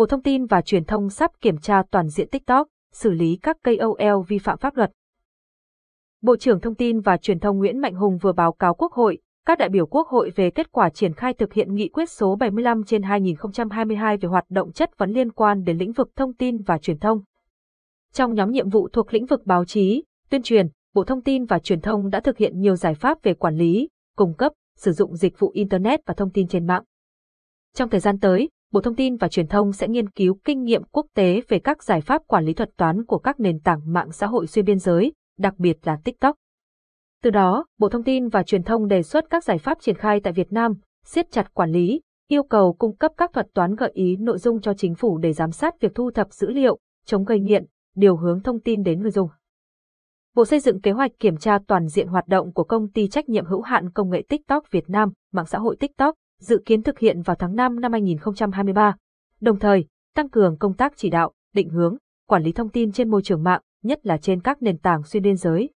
Bộ Thông tin và Truyền thông sắp kiểm tra toàn diện TikTok, xử lý các KOL vi phạm pháp luật. Bộ trưởng Thông tin và Truyền thông Nguyễn Mạnh Hùng vừa báo cáo Quốc hội, các đại biểu Quốc hội về kết quả triển khai thực hiện nghị quyết số 75 trên 2022 về hoạt động chất vấn liên quan đến lĩnh vực thông tin và truyền thông. Trong nhóm nhiệm vụ thuộc lĩnh vực báo chí, tuyên truyền, Bộ Thông tin và Truyền thông đã thực hiện nhiều giải pháp về quản lý, cung cấp, sử dụng dịch vụ Internet và thông tin trên mạng. Trong thời gian tới, Bộ Thông tin và Truyền thông sẽ nghiên cứu kinh nghiệm quốc tế về các giải pháp quản lý thuật toán của các nền tảng mạng xã hội xuyên biên giới, đặc biệt là TikTok. Từ đó, Bộ Thông tin và Truyền thông đề xuất các giải pháp triển khai tại Việt Nam, siết chặt quản lý, yêu cầu cung cấp các thuật toán gợi ý nội dung cho chính phủ để giám sát việc thu thập dữ liệu, chống gây nghiện, điều hướng thông tin đến người dùng. Bộ xây dựng kế hoạch kiểm tra toàn diện hoạt động của công ty trách nhiệm hữu hạn công nghệ TikTok Việt Nam, mạng xã hội TikTok, dự kiến thực hiện vào tháng 5 năm 2023, đồng thời tăng cường công tác chỉ đạo, định hướng, quản lý thông tin trên môi trường mạng, nhất là trên các nền tảng xuyên biên giới.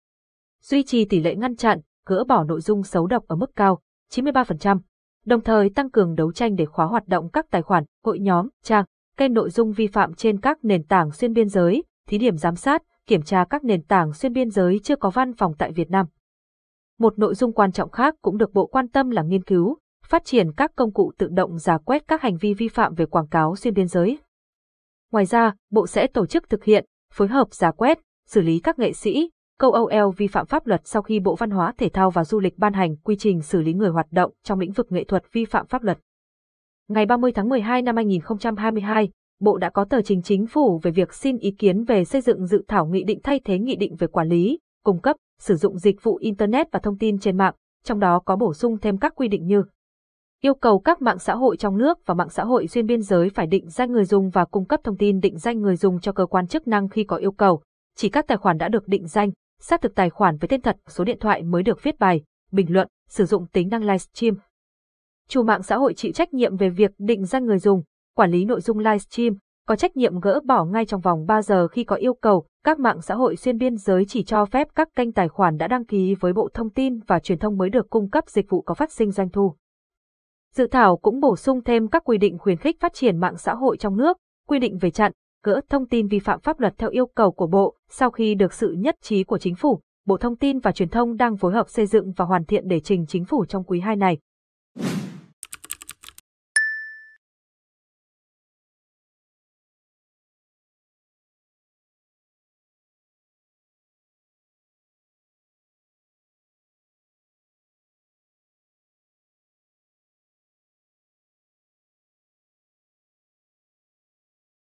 Duy trì tỷ lệ ngăn chặn, gỡ bỏ nội dung xấu độc ở mức cao, 93%, đồng thời tăng cường đấu tranh để khóa hoạt động các tài khoản, hội nhóm, trang, kênh nội dung vi phạm trên các nền tảng xuyên biên giới, thí điểm giám sát, kiểm tra các nền tảng xuyên biên giới chưa có văn phòng tại Việt Nam. Một nội dung quan trọng khác cũng được Bộ quan tâm là nghiên cứu, phát triển các công cụ tự động giả quét các hành vi vi phạm về quảng cáo xuyên biên giới. Ngoài ra, Bộ sẽ tổ chức thực hiện, phối hợp giả quét, xử lý các nghệ sĩ, câu OL vi phạm pháp luật sau khi Bộ Văn hóa Thể thao và Du lịch ban hành quy trình xử lý người hoạt động trong lĩnh vực nghệ thuật vi phạm pháp luật. Ngày 30 tháng 12 năm 2022, Bộ đã có tờ trình chính phủ về việc xin ý kiến về xây dựng dự thảo nghị định thay thế nghị định về quản lý, cung cấp, sử dụng dịch vụ Internet và thông tin trên mạng, trong đó có bổ sung thêm các quy định như yêu cầu các mạng xã hội trong nước và mạng xã hội xuyên biên giới phải định danh người dùng và cung cấp thông tin định danh người dùng cho cơ quan chức năng khi có yêu cầu. Chỉ các tài khoản đã được định danh, xác thực tài khoản với tên thật, số điện thoại mới được viết bài, bình luận, sử dụng tính năng livestream. Chủ mạng xã hội chịu trách nhiệm về việc định danh người dùng, quản lý nội dung livestream, có trách nhiệm gỡ bỏ ngay trong vòng 3 giờ khi có yêu cầu. Các mạng xã hội xuyên biên giới chỉ cho phép các kênh tài khoản đã đăng ký với Bộ Thông tin và Truyền thông mới được cung cấp dịch vụ có phát sinh doanh thu. Dự thảo cũng bổ sung thêm các quy định khuyến khích phát triển mạng xã hội trong nước, quy định về chặn, gỡ thông tin vi phạm pháp luật theo yêu cầu của Bộ, sau khi được sự nhất trí của chính phủ, Bộ Thông tin và Truyền thông đang phối hợp xây dựng và hoàn thiện để trình chính phủ trong quý 2 này.